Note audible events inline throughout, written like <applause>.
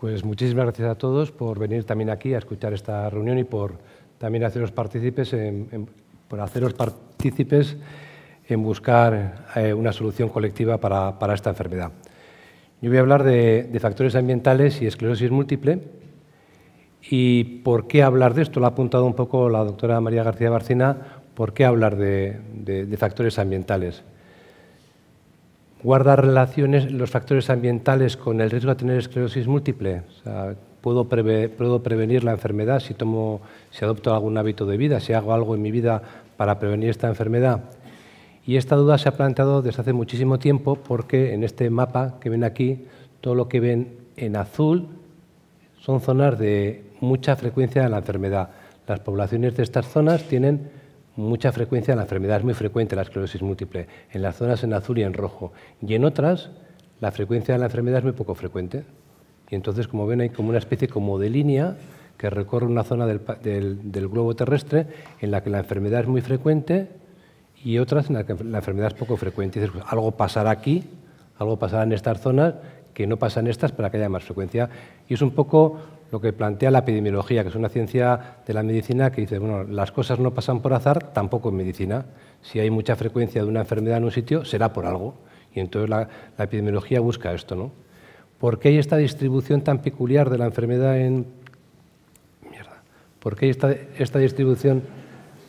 Pues muchísimas gracias a todos por venir también aquí a escuchar esta reunión y por también haceros partícipes en, por haceros partícipes en buscar eh, una solución colectiva para, esta enfermedad. Yo voy a hablar de, factores ambientales y esclerosis múltiple. ¿Y por qué hablar de esto? Lo ha apuntado un poco la doctora María García Barcina. ¿Por qué hablar de factores ambientales? guarda relaciones los factores ambientales con el riesgo de tener esclerosis múltiple. puedo, puedo, prevenir la enfermedad si, tomo, si adopto algún hábito de vida, si hago algo en mi vida para prevenir esta enfermedad. Y esta duda se ha planteado desde hace muchísimo tiempo porque en este mapa que ven aquí, todo lo que ven en azul son zonas de mucha frecuencia de la enfermedad. Las poblaciones de estas zonas tienen mucha frecuencia, la enfermedad es muy frecuente, la esclerosis múltiple, en las zonas en azul y en rojo, y en otras la frecuencia de la enfermedad es muy poco frecuente. Y entonces, como ven, hay como una especie como de línea que recorre una zona del, globo terrestre en la que la enfermedad es muy frecuente y otras en las que la enfermedad es poco frecuente. Pues, algo pasará aquí, algo pasará en estas zonas que no pasa en estas para que haya más frecuencia. Y es un poco lo que plantea la epidemiología, que es una ciencia de la medicina que dice, bueno, las cosas no pasan por azar, tampoco en medicina. Si hay mucha frecuencia de una enfermedad en un sitio, será por algo. Y entonces la, epidemiología busca esto, ¿no? ¿Por qué hay esta distribución tan peculiar de la enfermedad en... Mierda. ¿Por qué hay esta, distribución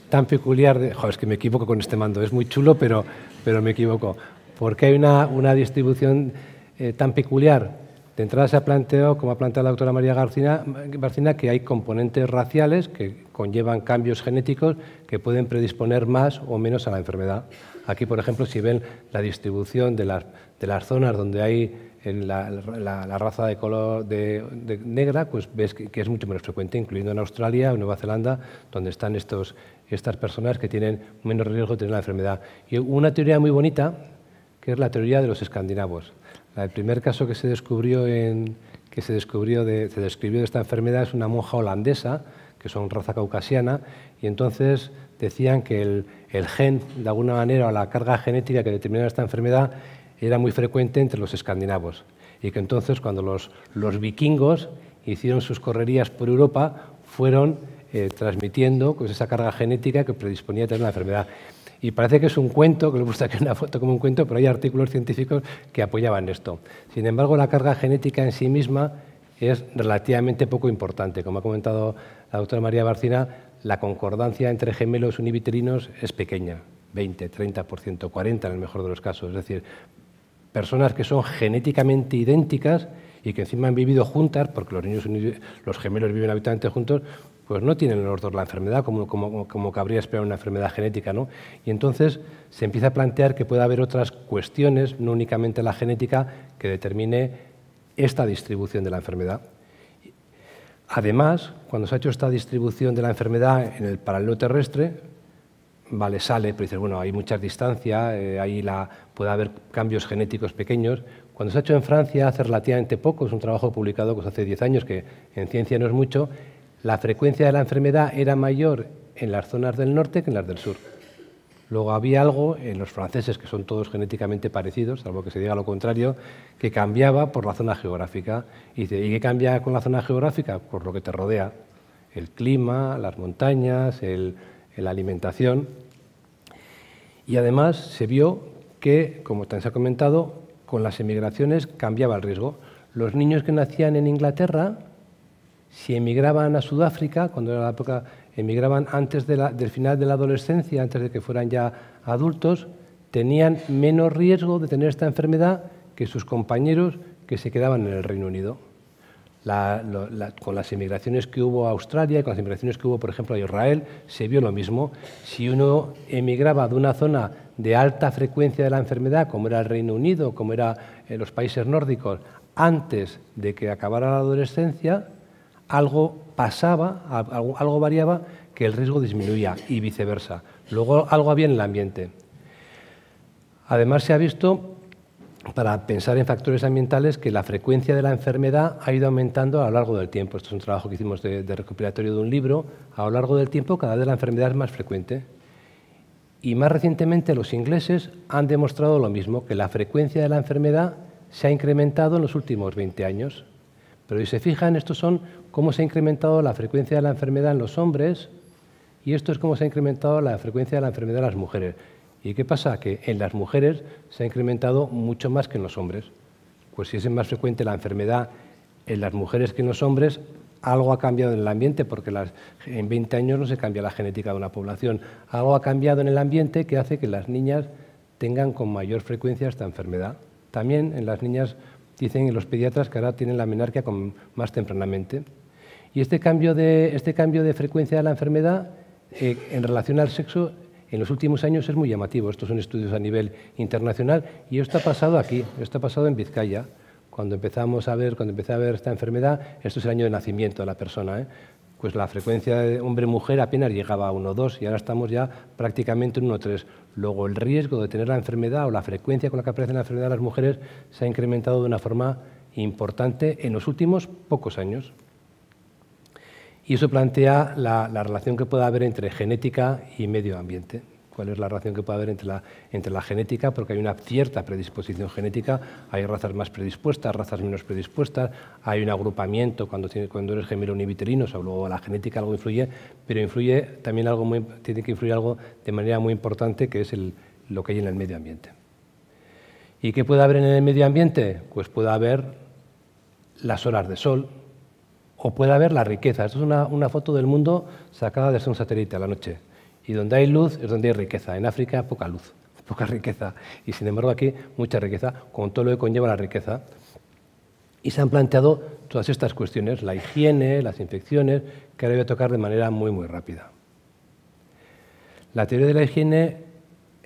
tan peculiar de... Joder, es que me equivoco con este mando, es muy chulo, pero, me equivoco. ¿Por qué hay una, distribución eh, tan peculiar? De entrada se ha planteado, como ha planteado la doctora María Garcina, que hay componentes raciales que conllevan cambios genéticos que pueden predisponer más o menos a la enfermedad. Aquí, por ejemplo, si ven la distribución de las, zonas donde hay la, raza de color negra, pues ves que, es mucho menos frecuente, incluyendo en Australia o Nueva Zelanda, donde están estas personas que tienen menos riesgo de tener la enfermedad. Y una teoría muy bonita, que es la teoría de los escandinavos. El primer caso que se descubrió, de, describió esta enfermedad es una monja holandesa, que son raza caucasiana, y entonces decían que el, gen, de alguna manera, o la carga genética que determinaba esta enfermedad era muy frecuente entre los escandinavos. Y que entonces, cuando los, vikingos hicieron sus correrías por Europa, fueron eh, transmitiendo pues, esa carga genética que predisponía a tener una enfermedad. Y parece que es un cuento, que le gusta que una foto como un cuento, pero hay artículos científicos que apoyaban esto. Sin embargo, la carga genética en sí misma es relativamente poco importante. Como ha comentado la doctora María Barcina, la concordancia entre gemelos univitelinos es pequeña, 20, 30%, 40% en el mejor de los casos. Es decir, personas que son genéticamente idénticas y que encima han vivido juntas, porque los los gemelos viven habitualmente juntos, pues no tienen los dos la enfermedad, como, como, como cabría esperar una enfermedad genética. ¿no? Y entonces se empieza a plantear que puede haber otras cuestiones, no únicamente la genética, que determine esta distribución de la enfermedad. Además, cuando se ha hecho esta distribución de la enfermedad en el paralelo terrestre, vale, sale, pero dices, bueno, hay mucha distancia, eh, ahí puede haber cambios genéticos pequeños. Cuando se ha hecho en Francia hace relativamente poco, es un trabajo publicado pues hace 10 años, que en ciencia no es mucho, la frecuencia de la enfermedad era mayor en las zonas del norte que en las del sur. Luego había algo en los franceses, que son todos genéticamente parecidos, salvo que se diga lo contrario, que cambiaba por la zona geográfica. ¿Y, qué cambia con la zona geográfica? Por lo que te rodea. El clima, las montañas, la alimentación. Y además se vio que, como también se ha comentado, con las emigraciones cambiaba el riesgo. Los niños que nacían en Inglaterra si emigraban a Sudáfrica, cuando era la época, emigraban antes del final de la adolescencia, antes de que fueran ya adultos, tenían menos riesgo de tener esta enfermedad que sus compañeros que se quedaban en el Reino Unido. con las emigraciones que hubo a Australia y con las emigraciones que hubo, por ejemplo, a Israel, se vio lo mismo. Si uno emigraba de una zona de alta frecuencia de la enfermedad, como era el Reino Unido, como eran eh, los países nórdicos, antes de que acabara la adolescencia, algo pasaba, algo variaba, que el riesgo disminuía y viceversa. Luego algo había en el ambiente. Además se ha visto, para pensar en factores ambientales, que la frecuencia de la enfermedad ha ido aumentando a lo largo del tiempo. Esto es un trabajo que hicimos de, recopilatorio de un libro. A lo largo del tiempo cada vez la enfermedad es más frecuente. Y más recientemente los ingleses han demostrado lo mismo, que la frecuencia de la enfermedad se ha incrementado en los últimos 20 años. Pero si se fijan, estos son cómo se ha incrementado la frecuencia de la enfermedad en los hombres y esto es cómo se ha incrementado la frecuencia de la enfermedad en las mujeres. ¿Y qué pasa? Que en las mujeres se ha incrementado mucho más que en los hombres. Pues si es más frecuente la enfermedad en las mujeres que en los hombres, algo ha cambiado en el ambiente, porque en 20 años no se cambia la genética de una población. Algo ha cambiado en el ambiente que hace que las niñas tengan con mayor frecuencia esta enfermedad. También en las niñas dicen los pediatras que ahora tienen la menarquia más tempranamente. Y este, este cambio de, frecuencia de la enfermedad eh, en relación al sexo en los últimos años es muy llamativo. Estos son estudios a nivel internacional y esto ha pasado aquí, esto ha pasado en Vizcaya. Cuando empezamos a ver, cuando empecé a ver esta enfermedad, esto es el año de nacimiento de la persona. ¿eh? Pues la frecuencia de hombre-mujer apenas llegaba a dos y ahora estamos ya prácticamente en 3. Luego el riesgo de tener la enfermedad o la frecuencia con la que aparece la enfermedad de las mujeres se ha incrementado de una forma importante en los últimos pocos años. Y eso plantea la, relación que puede haber entre genética y medio ambiente. ¿Cuál es la relación que puede haber entre la, genética? Porque hay una cierta predisposición genética, hay razas más predispuestas, razas menos predispuestas, hay un agrupamiento cuando, eres gemelo univiterino, o sea, luego la genética algo influye, pero influye también algo tiene que influir algo de manera muy importante que es lo que hay en el medio ambiente. ¿Y qué puede haber en el medio ambiente? Pues puede haber las horas de sol, o puede haber la riqueza. Esto es una, una foto del mundo sacada desde un satélite a la noche. Y donde hay luz es donde hay riqueza. En África poca luz, <laughs> poca riqueza. Y sin embargo aquí mucha riqueza, con todo lo que conlleva la riqueza. Y se han planteado todas estas cuestiones, la higiene, las infecciones, que ahora voy a tocar de manera muy, muy rápida. La teoría de la higiene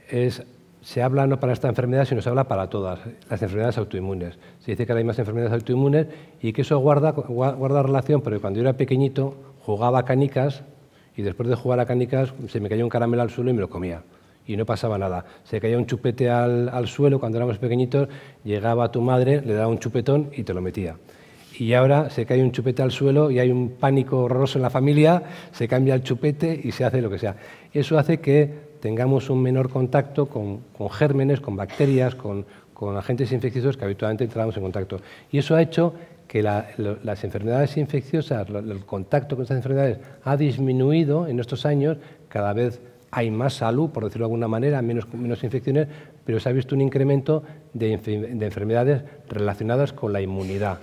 es se habla no para esta enfermedad, sino se habla para todas las enfermedades autoinmunes. Se dice que hay más enfermedades autoinmunes y que eso guarda, guarda relación, porque cuando yo era pequeñito jugaba a canicas y después de jugar a canicas se me cayó un caramelo al suelo y me lo comía. Y no pasaba nada. Se caía un chupete al, al suelo cuando éramos pequeñitos, llegaba tu madre, le daba un chupetón y te lo metía y ahora se cae un chupete al suelo y hay un pánico horroroso en la familia, se cambia el chupete y se hace lo que sea. Eso hace que tengamos un menor contacto con, gérmenes, con bacterias, con, agentes infecciosos que habitualmente entramos en contacto. Y eso ha hecho que las enfermedades infecciosas, el contacto con estas enfermedades ha disminuido en estos años, cada vez hay más salud, por decirlo de alguna manera, menos, infecciones, pero se ha visto un incremento de enfermedades relacionadas con la inmunidad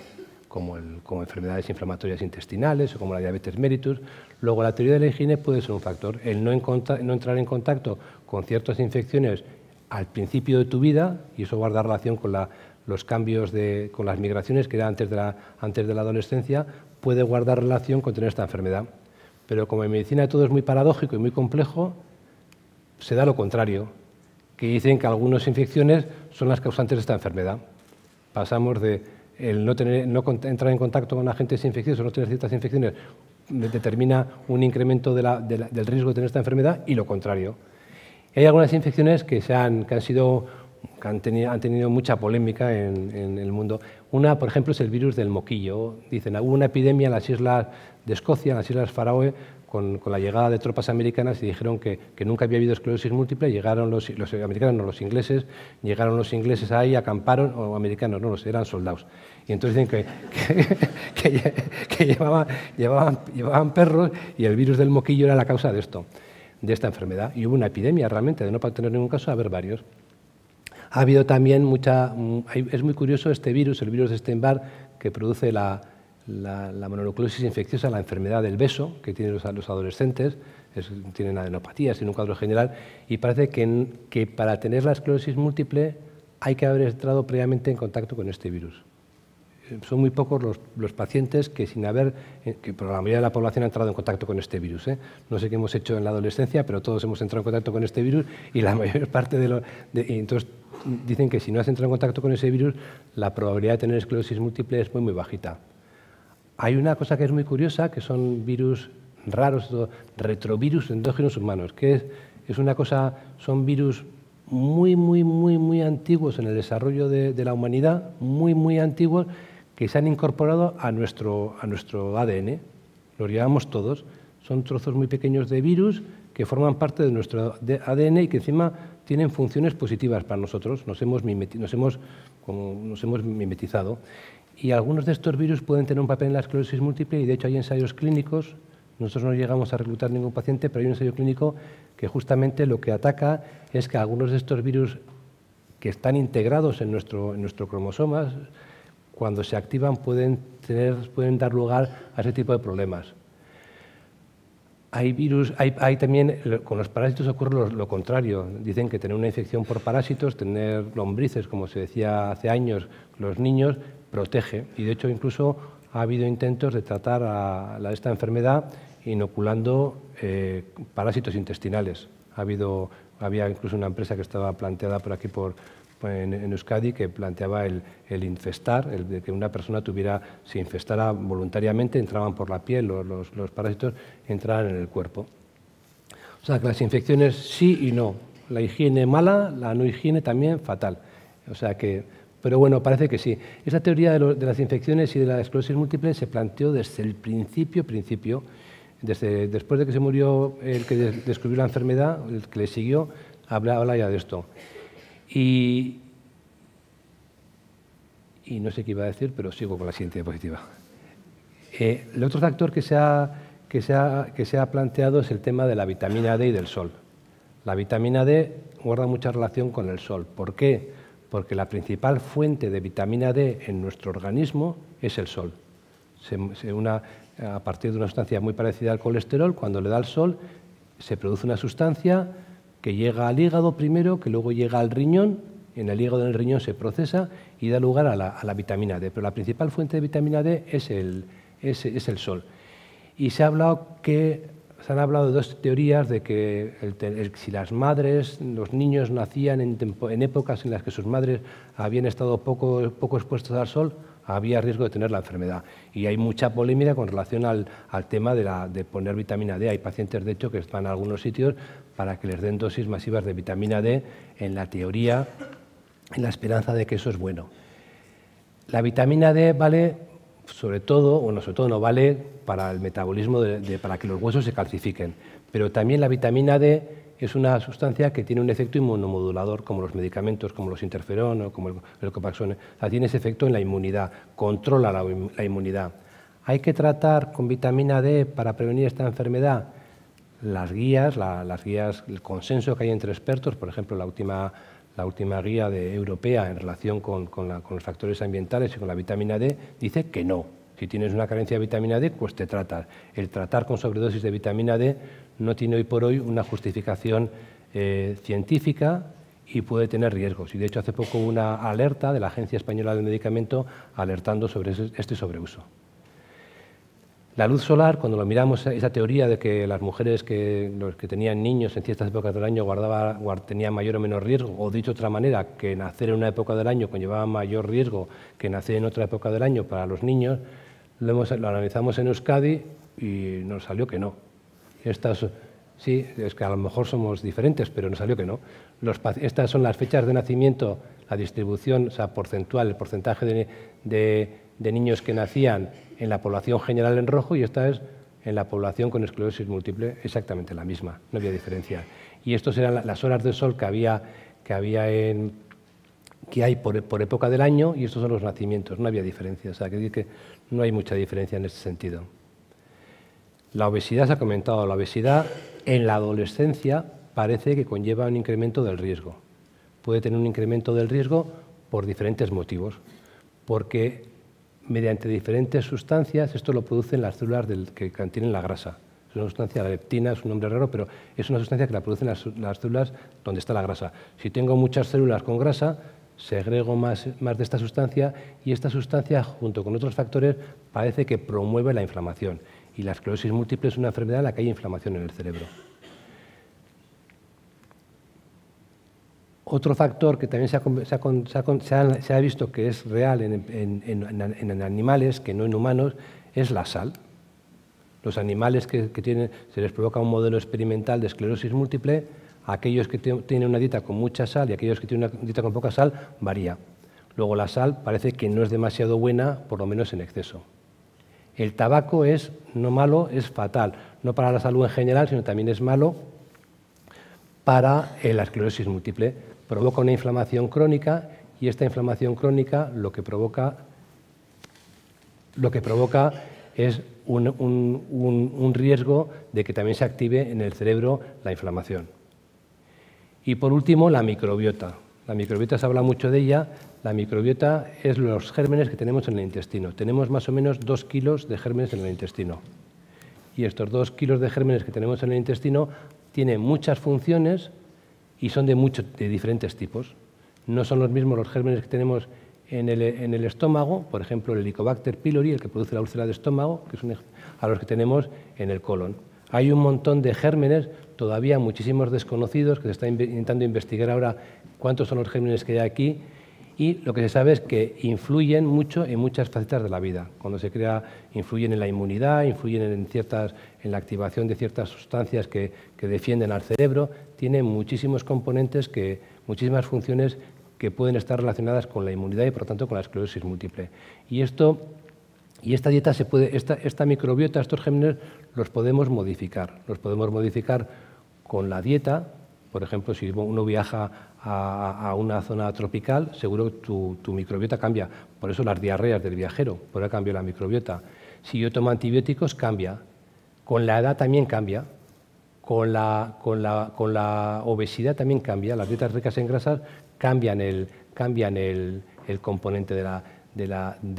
como, enfermedades inflamatorias intestinales o como la diabetes mellitus. Luego, la teoría de la higiene puede ser un factor. El no, entrar en contacto con ciertas infecciones al principio de tu vida, y eso guarda relación con la, los cambios de, con las migraciones que era antes de, la, antes de la adolescencia, puede guardar relación con tener esta enfermedad. Pero como en medicina todo es muy paradójico y muy complejo, se da lo contrario, que dicen que algunas infecciones son las causantes de esta enfermedad. Pasamos de el no, entrar en contacto con agentes infecciosos, no tener ciertas infecciones, determina un incremento del riesgo de tener esta enfermedad y lo contrario. Hay algunas infecciones que, se han, que han, sido, han, tenido, mucha polémica en, el mundo. Una, por ejemplo, es el virus del moquillo. Dicen, hubo una epidemia en las islas de Escocia, en las islas Faraoe, con, la llegada de tropas americanas y dijeron que, nunca había habido esclerosis múltiple, llegaron los, los, americanos, no los ingleses, llegaron los ingleses ahí, acamparon, o americanos, no los eran soldados. Y entonces dicen que, <laughs> llevaban, perros y el virus del moquillo era la causa de esto, de esta enfermedad. Y hubo una epidemia realmente, de no tener ningún caso, haber varios. Ha habido también mucha... Es muy curioso este virus, el virus de embarque que produce la, la, la infecciosa, la enfermedad del beso que tienen los, adolescentes, tienen adenopatías, tienen un cuadro general, y parece que, para tener la esclerosis múltiple hay que haber entrado previamente en contacto con este virus eh, son muy pocos los, pacientes que sin haber, eh, que por la mayoría de la población ha entrado en contacto con este virus. ¿eh? No sé qué hemos hecho en la adolescencia, pero todos hemos entrado en contacto con este virus y la <laughs> mayor parte de los... entonces dicen que si no has entrado en contacto con ese virus, la probabilidad de tener esclerosis múltiple es muy, muy bajita hay una cosa que es muy curiosa, que son virus raros, retrovirus endógenos humanos, que es, una cosa, son virus muy, muy, muy, muy antiguos en el desarrollo de, la humanidad, muy, muy antiguos, que se han incorporado a nuestro, a nuestro ADN. Los llevamos todos. Son trozos muy pequeños de virus que forman parte de nuestro ADN y que encima tienen funciones positivas para nosotros. Nos hemos, nos hemos, nos hemos mimetizado. Y algunos de estos virus pueden tener un papel en la esclerosis múltiple y de hecho hay ensayos clínicos. Nosotros no llegamos a reclutar ningún paciente, pero hay un ensayo clínico que justamente lo que ataca es que algunos de estos virus que están integrados en nuestro, cromosoma, cuando se activan pueden, tener, pueden dar lugar a ese tipo de problemas. Hay virus, hay, también, con los parásitos ocurre lo, contrario. Dicen que tener una infección por parásitos, tener lombrices, como se decía hace años, los niños, protege y de hecho incluso ha habido intentos de tratar a esta enfermedad inoculando eh, parásitos intestinales. Ha habido, había incluso una empresa que estaba planteada por aquí por, en, Euskadi que planteaba el, infestar, el de que una persona tuviera, se infestara voluntariamente, entraban por la piel, los, los, parásitos entraban en el cuerpo. O sea, que las infecciones sí y no. La higiene mala, la no higiene también fatal. O sea que pero bueno, parece que sí. Esa teoría de, las infecciones y de la esclerosis múltiple se planteó desde el principio, principio, después de que se murió el que descubrió la enfermedad, el que le siguió, habla, ya de esto. Y, no sé qué iba a decir, pero sigo con la siguiente diapositiva. Eh, el otro factor que se, ha, que, se ha, que se ha planteado es el tema de la vitamina D y del sol. La vitamina D guarda mucha relación con el sol. ¿Por qué? porque la principal fuente de vitamina D en nuestro organismo es el sol. a partir de una sustancia muy parecida al colesterol, cuando le da el sol, se produce una sustancia que llega al hígado primero, que luego llega al riñón, en el hígado el riñón se procesa y da lugar a la, vitamina D. Pero la principal fuente de vitamina D es el sol. Y se ha hablado que se han hablado de dos teorías de que si las madres, los niños nacían en, épocas en las que sus madres habían estado poco, expuestas expuestos al sol, había riesgo de tener la enfermedad. Y hay mucha polémica con relación al, tema de, de, poner vitamina D. Hay pacientes, de hecho, que están en algunos sitios para que les den dosis masivas de vitamina D en la teoría, en la esperanza de que eso es bueno. La vitamina D vale sobre todo, bueno, sobre todo no vale para el metabolismo, de, para que los huesos se calcifiquen, pero también la vitamina D es una sustancia que tiene un efecto inmunomodulador, como los medicamentos, como los interferón o como el, copaxone. O sea, tiene ese efecto en la inmunidad, controla la, inmunidad. ¿Hay que tratar con vitamina D para prevenir esta enfermedad? Las guías, las guías, el consenso que hay entre expertos, por ejemplo, la última la última guía europea en relación con, los factores ambientales y con la vitamina D, dice que no. Si tienes una carencia de vitamina D, pues te tratas. El tratar con sobredosis de vitamina D no tiene hoy por hoy una justificación eh, científica y puede tener riesgos. Y de hecho hace poco una alerta de la Agencia Española de Medicamento alertando sobre este sobreuso. La luz solar, cuando lo miramos, esa teoría de que las mujeres que, tenían niños en ciertas épocas del año guardaba, tenían mayor o menor riesgo, o dicho de otra manera, que nacer en una época del año conllevaba mayor riesgo que nacer en otra época del año para los niños, lo, analizamos en Euskadi y nos salió que no. Estas, sí, es que a lo mejor somos diferentes, pero nos salió que no. estas son las fechas de nacimiento, la distribución, o sea, porcentual, el porcentaje de niños que nacían en la población general en rojo y esta es en la población con esclerosis múltiple exactamente la misma, no había diferencia. Y estas eran las horas de sol que había, que había que hay por, época del año y estos son los nacimientos, no había diferencia, o sea, que, que no hay mucha diferencia en ese sentido. La obesidad, se ha comentado, la obesidad en la adolescencia parece que conlleva un incremento del riesgo. Puede tener un incremento del riesgo por diferentes motivos, porque mediante diferentes sustancias, esto lo producen las células que contienen la grasa. Es una sustancia, la leptina es un nombre raro, pero es una sustancia que la producen las, las células donde está la grasa. Si tengo muchas células con grasa, segrego más, más de esta sustancia y esta sustancia, junto con otros factores, parece que promueve la inflamación. Y la esclerosis múltiple es una enfermedad en la que hay inflamación en el cerebro. Otro factor que también se ha, visto que es real en, animales que no en humanos es la sal. Los animales que, se les provoca un modelo experimental de esclerosis múltiple, aquellos que tienen una dieta con mucha sal y aquellos que tienen una dieta con poca sal varía. Luego la sal parece que no es demasiado buena, por lo menos en exceso. El tabaco es no malo, es fatal, no para la salud en general, sino también es malo para eh, la esclerosis múltiple provoca una inflamación crónica y esta inflamación crónica lo que provoca, lo que provoca es un, un riesgo de que también se active en el cerebro la inflamación. Y por último, la microbiota. La microbiota se habla mucho de ella. La microbiota es los gérmenes que tenemos en el intestino. Tenemos más o menos dos kilos de gérmenes en el intestino. Y estos dos kilos de gérmenes que tenemos en el intestino tienen muchas funciones y son de, muchos, diferentes tipos. No son los mismos los gérmenes que tenemos en el, estómago, por ejemplo, el Helicobacter pylori, el que produce la úlcera de estómago, que es a los que tenemos en el colon. Hay un montón de gérmenes, todavía muchísimos desconocidos, que se está intentando investigar ahora cuántos son los gérmenes que hay aquí y lo que se sabe es que influyen mucho en muchas facetas de la vida. Cuando se crea, influyen en la inmunidad, influyen en, ciertas, en la activación de ciertas sustancias que, defienden al cerebro, Tienen muchísimos componentes, que, muchísimas funciones que pueden estar relacionadas con la inmunidad y por lo tanto con la esclerosis múltiple. Y esta dieta se puede, esta, microbiota, estos géneros los podemos modificar, los podemos modificar con la dieta, por ejemplo, si uno viaja a, una zona tropical, seguro tu, microbiota cambia. Por eso las diarreas del viajero, por eso cambio la microbiota. Si yo tomo antibióticos, cambia. Con la edad también cambia. Con la, obesidad también cambia. Las dietas ricas en grasas cambian el, cambian el, componente de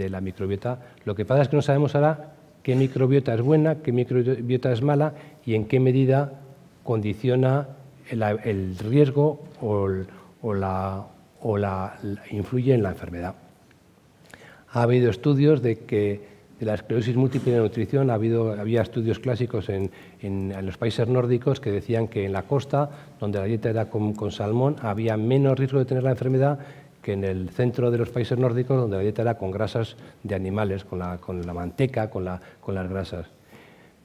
la microbiota. Lo que pasa es que no sabemos ahora qué microbiota es buena, qué microbiota es mala y en qué medida condiciona el, riesgo o, la, influye en la enfermedad. Ha habido estudios de que de la esclerosis múltiple de nutrición ha habido, había estudios clásicos en, los países nórdicos que decían que en la costa, donde la dieta era con, salmón, había menos riesgo de tener la enfermedad que en el centro de los países nórdicos, donde la dieta era con grasas de animales, con la, manteca, con, las grasas.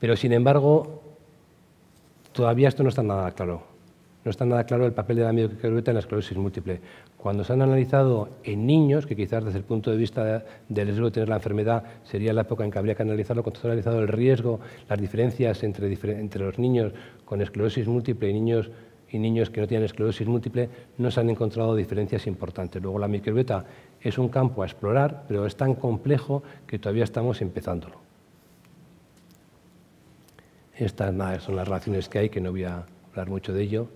Pero, sin embargo, todavía esto no está nada claro no está nada claro el papel de la microbiota en la esclerosis múltiple. Cuando se han analizado en niños, que quizás desde el punto de vista del riesgo de tener la enfermedad sería la época en que habría que analizarlo, cuando se ha analizado el riesgo, las diferencias entre, los niños con esclerosis múltiple y niños y niños que no tienen esclerosis múltiple, no se han encontrado diferencias importantes. Luego la microbiota es un campo a explorar, pero es tan complejo que todavía estamos empezándolo. Estas son las relaciones que hay, que no voy a hablar mucho de ello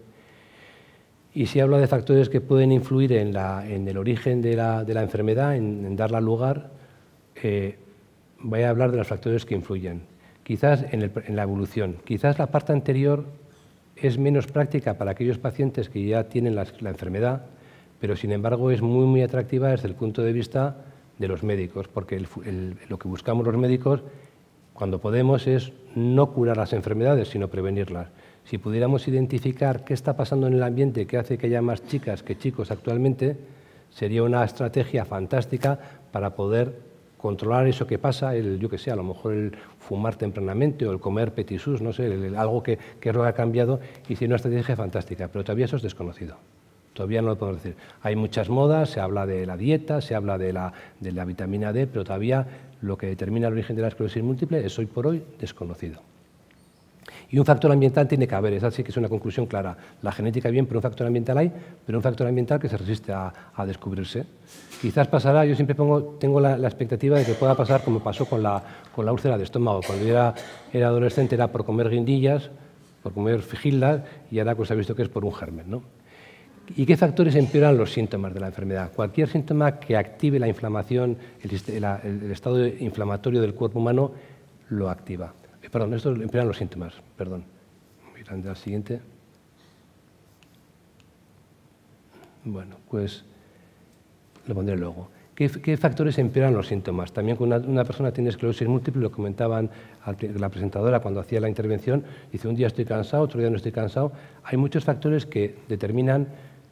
y si habla de factores que pueden influir en, el origen de la, enfermedad, en, darla lugar. Eh, voy a hablar de los factores que influyen. Quizás en, la evolución, quizás la parte anterior es menos práctica para aquellos pacientes que ya tienen la, enfermedad, pero sin embargo es muy, muy atractiva desde el punto de vista de los médicos, porque lo que buscamos los médicos cuando podemos es no curar las enfermedades, sino prevenirlas. Si pudiéramos identificar qué está pasando en el ambiente que hace que haya más chicas que chicos actualmente, sería una estrategia fantástica para poder controlar eso que pasa, el, yo que sé, a lo mejor el fumar tempranamente o el comer petisús, no sé, algo que, que ha cambiado y sería una estrategia fantástica, pero todavía eso es desconocido. Todavía no lo podemos decir. Hay muchas modas, se habla de la dieta, se habla de la, de la vitamina D, pero todavía lo que determina el origen de la esclerosis múltiple es hoy por hoy desconocido. Y un factor ambiental tiene que haber, esa sí que es una conclusión clara. La genética bien, pero un factor ambiental hay, pero un factor ambiental que se resiste a, descubrirse. Quizás pasará, yo siempre tengo la, expectativa de que pueda pasar como pasó con la, úlcera de estómago. Cuando era, adolescente era por comer guindillas, por comer fijildas, y ahora pues se ha visto que es por un germen. ¿no? ¿Y qué factores empeoran los síntomas de la enfermedad? Cualquier síntoma que active la inflamación, el estado inflamatorio del cuerpo humano, lo activa. Perdón, esto empeoran los síntomas, perdón. Mirando al siguiente. Bueno, pues lo pondré luego. ¿Qué, factores empeoran los síntomas? También cuando una, persona tiene esclerosis múltiple, lo comentaban la presentadora cuando hacía la intervención, dice un día estoy cansado, otro día no estoy cansado. Hay muchos factores que determinan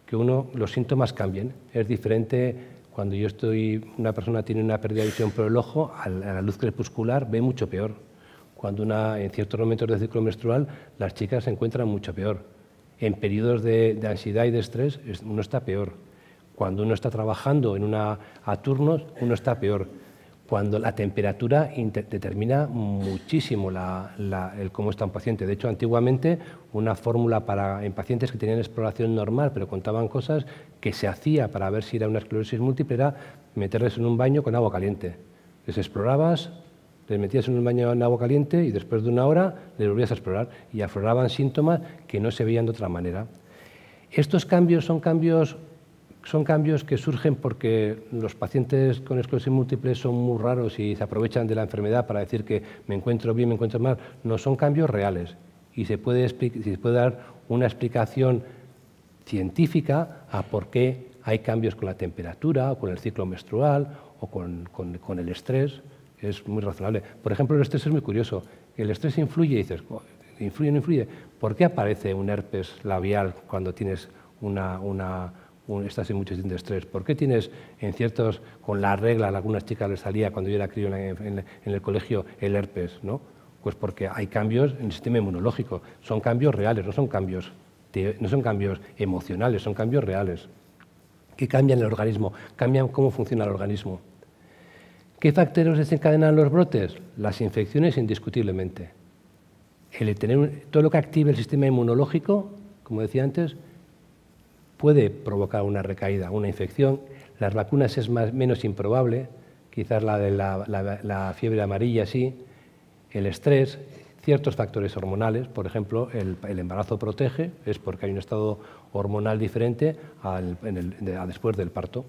que uno, los síntomas cambien. Es diferente cuando yo estoy, una persona tiene una pérdida de visión por el ojo, a la luz crepuscular ve mucho peor cuando en ciertos momentos del ciclo menstrual las chicas se encuentran mucho peor. En periodos de, ansiedad y de estrés uno está peor. Cuando uno está trabajando en una, a turnos, uno está peor. Cuando la temperatura determina muchísimo el cómo está un paciente. De hecho, antiguamente una fórmula para, en pacientes que tenían exploración normal, pero contaban cosas que se hacía para ver si era una esclerosis múltiple, era meterles en un baño con agua caliente. Les explorabas, les metías en un baño en agua caliente y después de una hora les volvías a explorar y afloraban síntomas que no se veían de otra manera. Estos cambios son cambios, son cambios que surgen porque los pacientes con esclerosis múltiple son muy raros y se aprovechan de la enfermedad para decir que me encuentro bien, me encuentro mal. No son cambios reales y se puede, se puede dar una explicación científica a por qué hay cambios con la temperatura o con el ciclo menstrual o con el estrés es muy razonable. Por ejemplo, el estrés es muy curioso. El estrés influye, y dices, influye, o no influye. ¿Por qué aparece un herpes labial cuando tienes una, una estás en mucho de estrés? ¿Por qué tienes en ciertos, con las reglas, algunas chicas les salía cuando yo era crío en, el colegio el herpes? ¿no? Pues porque hay cambios en el sistema inmunológico. Son cambios reales, no son cambios, no son cambios emocionales, son cambios reales. que cambian el organismo? Cambian cómo funciona el organismo. ¿Qué factores desencadenan los brotes? Las infecciones, indiscutiblemente. todo lo que active el sistema inmunológico, como decía antes, puede provocar una recaída, una infección. Las vacunas es menos improbable, quizás la de la, fiebre amarilla sí, el estrés, ciertos factores hormonales, por ejemplo, el, embarazo protege, es porque hay un estado hormonal diferente después del parto.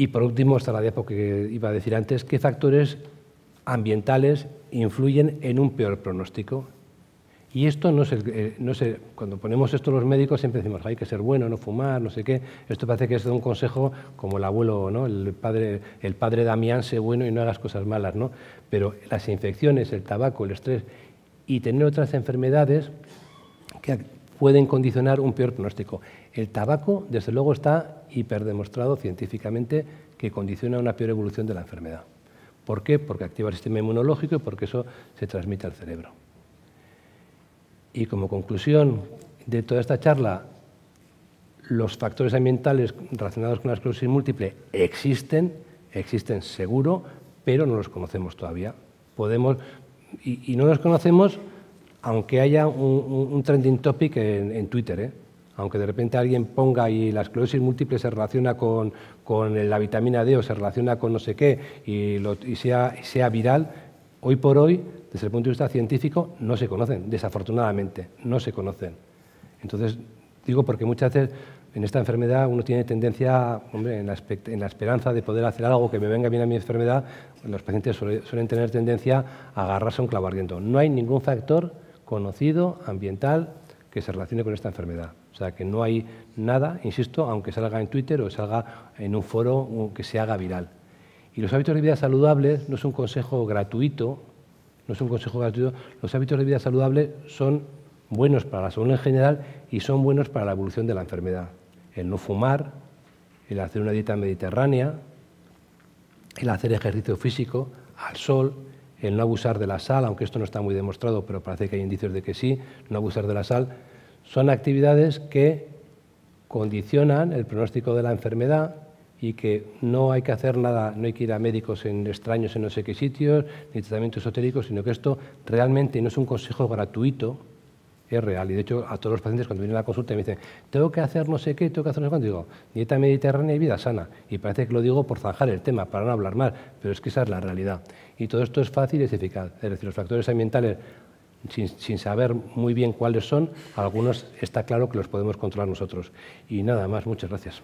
Y por último, hasta la diapo que iba a decir antes, ¿qué factores ambientales influyen en un peor pronóstico? Y esto no es, eh, no cuando ponemos esto los médicos siempre decimos hay que ser bueno, no fumar, no sé qué. Esto parece que es un consejo como el abuelo, ¿no? el, padre, el padre Damián, sé bueno y no hagas cosas malas. ¿no? Pero las infecciones, el tabaco, el estrés y tener otras enfermedades que, pueden condicionar un peor pronóstico. El tabaco, desde luego, está hiperdemostrado científicamente que condiciona una peor evolución de la enfermedad. ¿Por qué? Porque activa el sistema inmunológico y porque eso se transmite al cerebro. Y como conclusión de toda esta charla, los factores ambientales relacionados con la esclerosis múltiple existen, existen seguro, pero no los conocemos todavía. Podemos, y, y no los conocemos aunque haya un, trending topic en, Twitter, ¿eh? aunque de repente alguien ponga y la esclerosis múltiple se relaciona con, la vitamina D o se relaciona con no sé qué y, sea, viral, hoy por hoy, desde el punto de vista científico, no se conocen, desafortunadamente, no se conocen. Entonces, digo porque muchas veces en esta enfermedad uno tiene tendencia, hombre, en la, en la, esperanza de poder hacer algo que me venga bien a mi enfermedad, los pacientes suelen tener tendencia a agarrarse a un clavo No hay ningún factor conocido, ambiental, que se relacione con esta enfermedad. O sea, que no hay nada, insisto, aunque salga en Twitter o salga en un foro que se haga viral. Y los hábitos de vida saludables no es un consejo gratuito, no es un consejo gratuito, los hábitos de vida saludables son buenos para la salud en general y son buenos para la evolución de la enfermedad. El no fumar, el hacer una dieta mediterránea, el hacer ejercicio físico al sol, el no abusar de la sal, aunque esto no está muy demostrado, pero parece que hay indicios de que sí, no abusar de la sal, son actividades que condicionan el pronóstico de la enfermedad y que no hay que hacer nada, no hay que ir a médicos en extraños en no sé qué sitios, ni tratamientos esotéricos, sino que esto realmente no es un consejo gratuito, es real. Y de hecho, a todos los pacientes cuando vienen a la consulta me dicen, tengo que hacer no sé qué, tengo que hacer no sé cuánto. Digo, dieta mediterránea y vida sana. Y parece que lo digo por zanjar el tema, para no hablar mal, pero es que esa es la realidad. Y todo esto es fácil y es eficaz. Es decir, los factores ambientales, sin, saber muy bien cuáles son, algunos está claro que los podemos controlar nosotros. Y nada más, muchas gracias.